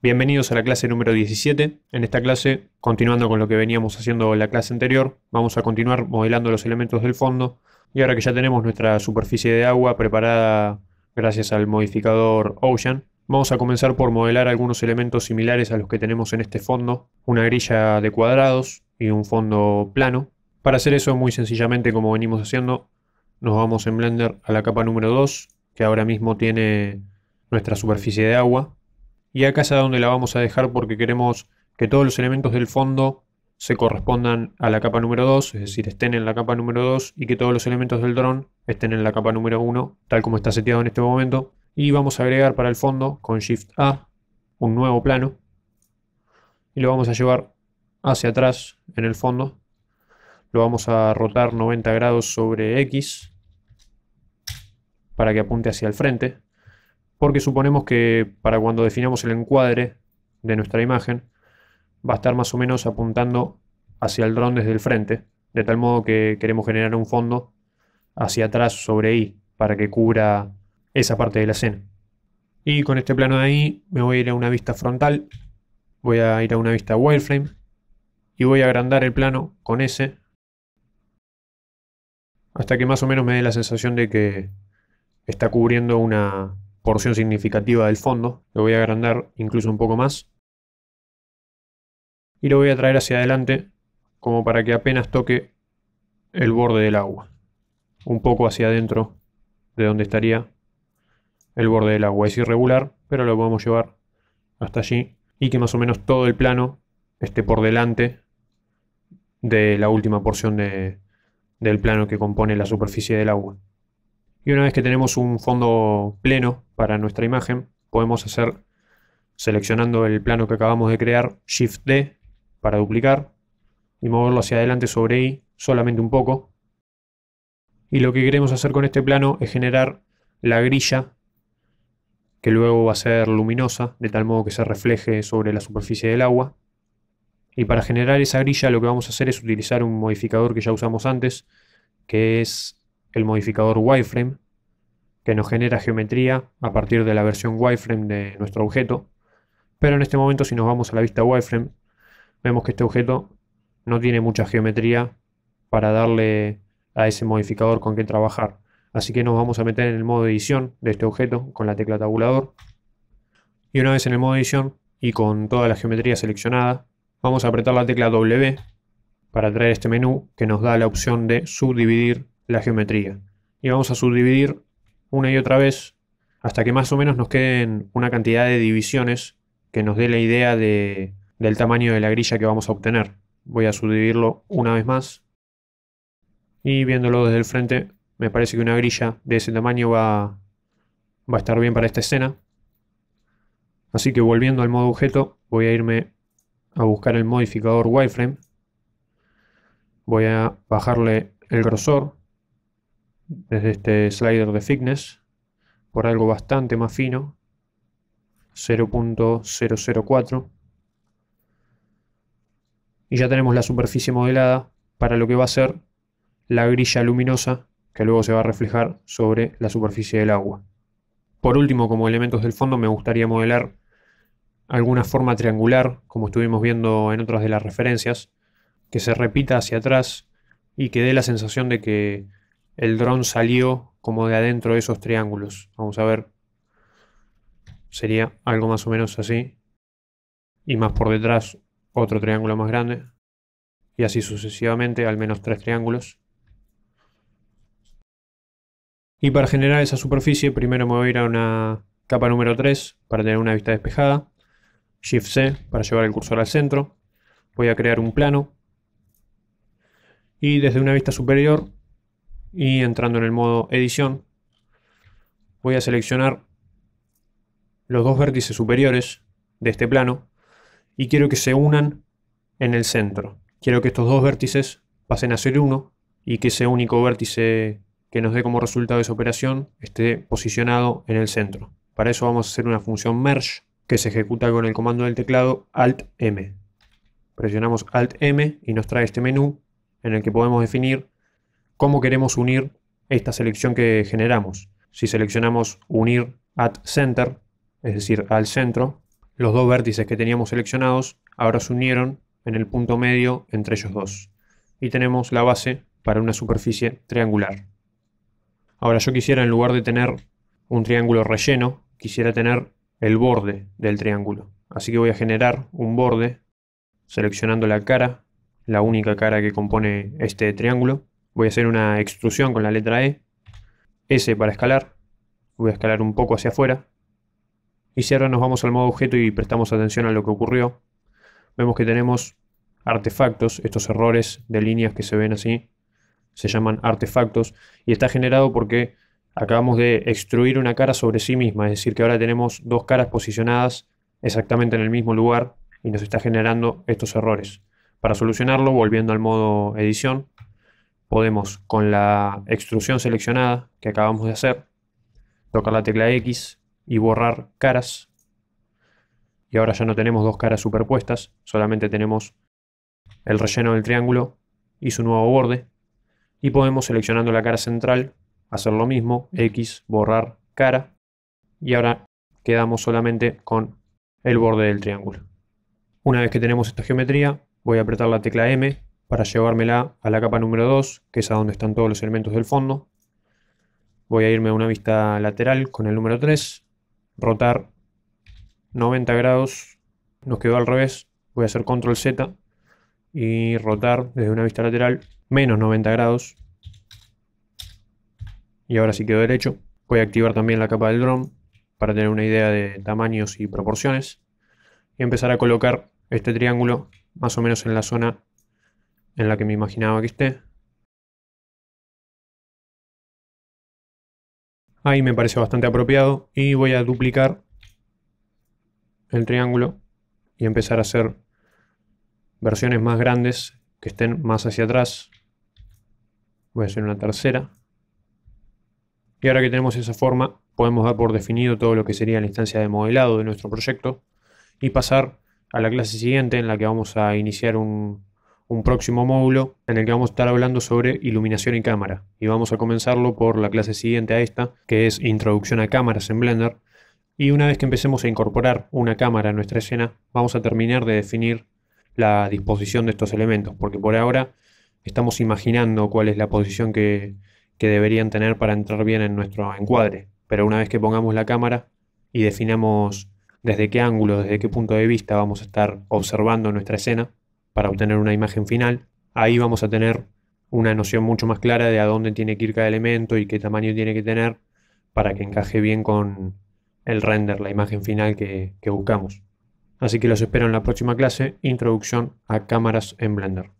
Bienvenidos a la clase número 17. En esta clase, continuando con lo que veníamos haciendo en la clase anterior, vamos a continuar modelando los elementos del fondo. Y ahora que ya tenemos nuestra superficie de agua preparada gracias al modificador Ocean, vamos a comenzar por modelar algunos elementos similares a los que tenemos en este fondo. Una grilla de cuadrados y un fondo plano. Para hacer eso, muy sencillamente, como venimos haciendo, nos vamos en Blender a la capa número 2, que ahora mismo tiene nuestra superficie de agua y acá es donde la vamos a dejar porque queremos que todos los elementos del fondo se correspondan a la capa número 2, es decir, estén en la capa número 2 y que todos los elementos del dron estén en la capa número 1, tal como está seteado en este momento. Y vamos a agregar para el fondo con Shift A un nuevo plano y lo vamos a llevar hacia atrás en el fondo. Lo vamos a rotar 90 grados sobre X para que apunte hacia el frente porque suponemos que para cuando definamos el encuadre de nuestra imagen, va a estar más o menos apuntando hacia el dron desde el frente, de tal modo que queremos generar un fondo hacia atrás sobre I, para que cubra esa parte de la escena. Y con este plano de ahí me voy a ir a una vista frontal, voy a ir a una vista wireframe, y voy a agrandar el plano con S, hasta que más o menos me dé la sensación de que está cubriendo una, porción significativa del fondo, lo voy a agrandar incluso un poco más. Y lo voy a traer hacia adelante como para que apenas toque el borde del agua. Un poco hacia adentro de donde estaría el borde del agua. Es irregular, pero lo podemos llevar hasta allí y que más o menos todo el plano esté por delante de la última porción del plano que compone la superficie del agua. Y una vez que tenemos un fondo pleno para nuestra imagen, podemos hacer, seleccionando el plano que acabamos de crear, Shift D para duplicar y moverlo hacia adelante sobre I solamente un poco. Y lo que queremos hacer con este plano es generar la grilla que luego va a ser luminosa, de tal modo que se refleje sobre la superficie del agua. Y para generar esa grilla lo que vamos a hacer es utilizar un modificador que ya usamos antes, que es el modificador wireframe, que nos genera geometría a partir de la versión wireframe de nuestro objeto. Pero en este momento si nos vamos a la vista wireframe, vemos que este objeto no tiene mucha geometría para darle a ese modificador con qué trabajar. Así que nos vamos a meter en el modo edición de este objeto con la tecla tabulador. Y una vez en el modo edición y con toda la geometría seleccionada, vamos a apretar la tecla W para traer este menú que nos da la opción de subdividir la geometría. Y vamos a subdividir una y otra vez hasta que más o menos nos queden una cantidad de divisiones que nos dé la idea del tamaño de la grilla que vamos a obtener. Voy a subdividirlo una vez más. Y viéndolo desde el frente, me parece que una grilla de ese tamaño va, va a estar bien para esta escena. Así que volviendo al modo objeto, voy a irme a buscar el modificador wireframe. Voy a bajarle el grosor desde este slider de thickness por algo bastante más fino 0.004 y ya tenemos la superficie modelada para lo que va a ser la grilla luminosa que luego se va a reflejar sobre la superficie del agua. Por último, como elementos del fondo, me gustaría modelar alguna forma triangular, como estuvimos viendo en otras de las referencias, que se repita hacia atrás y que dé la sensación de que el dron salió como de adentro de esos triángulos. Vamos a ver. Sería algo más o menos así. Y más por detrás otro triángulo más grande. Y así sucesivamente, al menos tres triángulos. Y para generar esa superficie, primero me voy a ir a una capa número 3 para tener una vista despejada. Shift C para llevar el cursor al centro. Voy a crear un plano. Y desde una vista superior y entrando en el modo edición voy a seleccionar los dos vértices superiores de este plano y quiero que se unan en el centro. Quiero que estos dos vértices pasen a ser uno y que ese único vértice que nos dé como resultado de esa operación esté posicionado en el centro. Para eso vamos a hacer una función merge que se ejecuta con el comando del teclado Alt-M. Presionamos Alt-M y nos trae este menú en el que podemos definir cómo queremos unir esta selección que generamos. Si seleccionamos unir at center, es decir, al centro, los dos vértices que teníamos seleccionados ahora se unieron en el punto medio entre ellos dos. Y tenemos la base para una superficie triangular. Ahora yo quisiera, en lugar de tener un triángulo relleno, quisiera tener el borde del triángulo. Así que voy a generar un borde seleccionando la cara, la única cara que compone este triángulo. Voy a hacer una extrusión con la letra E. S para escalar. Voy a escalar un poco hacia afuera. Y si ahora nos vamos al modo objeto y prestamos atención a lo que ocurrió, vemos que tenemos artefactos, estos errores de líneas que se ven así, se llaman artefactos, y está generado porque acabamos de extruir una cara sobre sí misma, es decir, que ahora tenemos dos caras posicionadas exactamente en el mismo lugar y nos está generando estos errores. Para solucionarlo, volviendo al modo edición, podemos con la extrusión seleccionada que acabamos de hacer, tocar la tecla X y borrar caras. Y ahora ya no tenemos dos caras superpuestas, solamente tenemos el relleno del triángulo y su nuevo borde. Y podemos seleccionando la cara central hacer lo mismo, X, borrar cara. Y ahora quedamos solamente con el borde del triángulo. Una vez que tenemos esta geometría, voy a apretar la tecla M para llevármela a la capa número 2, que es a donde están todos los elementos del fondo. Voy a irme a una vista lateral con el número 3, rotar 90 grados, nos quedó al revés, voy a hacer control Z y rotar desde una vista lateral menos 90 grados. Y ahora sí quedó derecho. Voy a activar también la capa del drone para tener una idea de tamaños y proporciones. Y empezar a colocar este triángulo más o menos en la zona en la que me imaginaba que esté. Ahí me parece bastante apropiado y voy a duplicar el triángulo y empezar a hacer versiones más grandes que estén más hacia atrás. Voy a hacer una tercera. Y ahora que tenemos esa forma, podemos dar por definido todo lo que sería la instancia de modelado de nuestro proyecto y pasar a la clase siguiente en la que vamos a iniciar un, un próximo módulo en el que vamos a estar hablando sobre iluminación y cámara. Y vamos a comenzarlo por la clase siguiente a esta, que es Introducción a cámaras en Blender. Y una vez que empecemos a incorporar una cámara a nuestra escena, vamos a terminar de definir la disposición de estos elementos, porque por ahora estamos imaginando cuál es la posición que, que deberían tener para entrar bien en nuestro encuadre. Pero una vez que pongamos la cámara y definamos desde qué ángulo, desde qué punto de vista vamos a estar observando nuestra escena, para obtener una imagen final. Ahí vamos a tener una noción mucho más clara de a dónde tiene que ir cada elemento y qué tamaño tiene que tener para que encaje bien con el render, la imagen final que, buscamos. Así que los espero en la próxima clase, Introducción a cámaras en Blender.